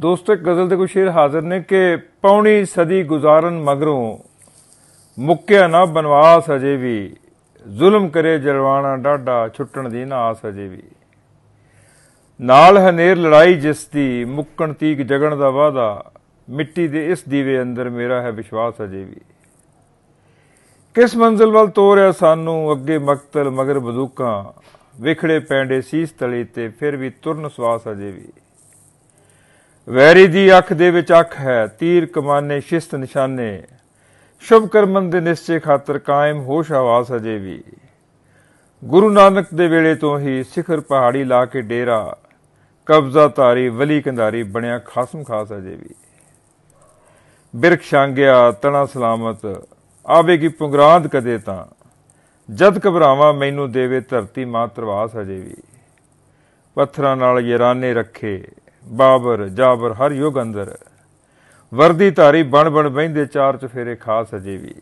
ਦੋਸਤੋ ਗਜ਼ਲ ਦੇ ਕੋਈ ਸ਼ੇਰ ਹਾਜ਼ਰ ਨੇ ਕਿ ਪੌਣੀ ਸਦੀ ਗੁਜ਼ਾਰਨ ਮਗਰੋਂ ਮੁੱਕਿਆ ਨਾ ਬਨਵਾਸ ਅਜੇ ਵੀ ਜ਼ੁਲਮ ਕਰੇ ਜਲਵਾਣਾ ਡਾਡਾ ਛੁੱਟਣ ਦੀ ਨਾ ਆਸ ਅਜੇ ਵੀ ਨਾਲ ਹਨੇਰ ਲੜਾਈ ਜਿਸ ਦੀ ਮੁੱਕਣ ਤੀਕ ਜਗਣ ਦਾ ਵਾਦਾ ਮਿੱਟੀ ਦੇ ਇਸ ਦੀਵੇ ਅੰਦਰ ਮੇਰਾ ਹੈ ਵਿਸ਼ਵਾਸ ਅਜੇ ਵੀ ਕਿਸ ਮੰਜ਼ਲ ਵੱਲ ਤੋਰਿਆ ਸਾਨੂੰ ਅੱਗੇ ਮਕਤਲ ਮਗਰ ਬਦੂਕਾਂ ਵਿਖੜੇ ਪੈਂਡੇ ਸੀਸ ਤਲੇ ਤੇ ਫਿਰ ਵੀ ਤੁਰਨ ਸਵਾਸ ਅਜੇ ਵੀ ਵੈਰੀ ਦੀ ਅੱਖ ਦੇ ਵਿੱਚ ਅੱਖ ਹੈ ਤੀਰ ਕਮਾਨੇ ਸ਼ਿਸਤ ਨਿਸ਼ਾਨੇ ਸ਼ੁਭ ਕਰਮਨ ਦੇ ਨਿਸ਼ਚੇ ਖਾਤਰ ਕਾਇਮ ਹੋਸ਼ ਆਵਾਜ਼ ਅਜੇ ਵੀ ਗੁਰੂ ਨਾਨਕ ਦੇ ਵੇਲੇ ਤੋਂ ਹੀ ਸਿਖਰ ਪਹਾੜੀ ਲਾ ਕੇ ਡੇਰਾ ਕਬਜ਼ਾ ਧਾਰੀ ਵਲੀ ਕੰਧਾਰੀ ਬਣਿਆ ਖਾਸਮ ਖਾਸ ਅਜੇ ਵੀ ਬਿਰਖ ਸ਼ਾਂਗਿਆ ਤਣਾ ਸਲਾਮਤ ਆਵੇਗੀ ਪੁੰਗਰਾਂਦ ਕਦੇ ਤਾਂ ਜਦ ਘਬਰਾਵਾਂ ਮੈਨੂੰ ਦੇਵੇ ਧਰਤੀ ਮਾਂ ਤਰਵਾਸ ਅਜੇ ਵੀ ਪੱਥਰਾਂ ਨਾਲ ਯਾਰਾਨੇ ਰੱਖੇ ਬਾਬਰ ਜਾਬਰ ਹਰ ਯੁਗ ਅੰਦਰ ਵਰਦੀ ਧਾਰੀ ਬਣ ਬਣ ਬੈਂਦੇ ਚਾਰ ਚਫੇਰੇ ਖਾਸ ਅਜੇ ਵੀ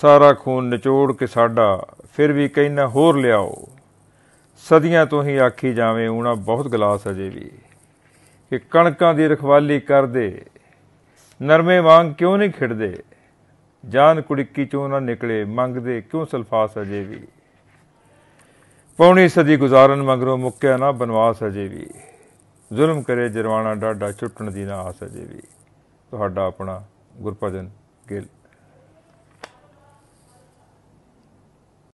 ਸਾਰਾ ਖੂਨ ਨਿਚੋੜ ਕੇ ਸਾਡਾ ਫਿਰ ਵੀ ਕਹਿਣਾ ਹੋਰ ਲਿਆਓ ਸਦੀਆਂ ਤੋਂ ਹੀ ਆਖੀ ਜਾਵੇਂ ਉਹਨਾ ਬਹੁਤ ਗਲਾਸ ਅਜੇ ਵੀ ਕਿ ਕਣਕਾਂ ਦੀ ਰਖਵਾਲੀ ਕਰਦੇ ਨਰਮੇ ਵਾਂਗ ਕਿਉਂ ਨਹੀਂ ਖਿੜਦੇ ਜਾਨ ਕੁੜਿੱਕੀ ਚੋਂ ਨਾ ਨਿਕਲੇ ਮੰਗਦੇ ਕਿਉਂ ਸਲਫਾਸ ਅਜੇ ਵੀ ਪੌਣੀ ਸਦੀ ਗੁਜ਼ਾਰਨ ਮਗਰੋਂ ਮੁੱਕਿਆ ਨਾ ਬਨਵਾਸ ਅਜੇ ਵੀ ਜ਼ੁਲਮ ਕਰੇ ਜਰਵਾਣਾ ਡਾਡਾ ਛੁੱਟਣ ਦੀ ਨਾ ਆਸ ਅਜੇ ਵੀ ਤੁਹਾਡਾ ਆਪਣਾ ਗੁਰਪਜਨ ਗਿੱਲ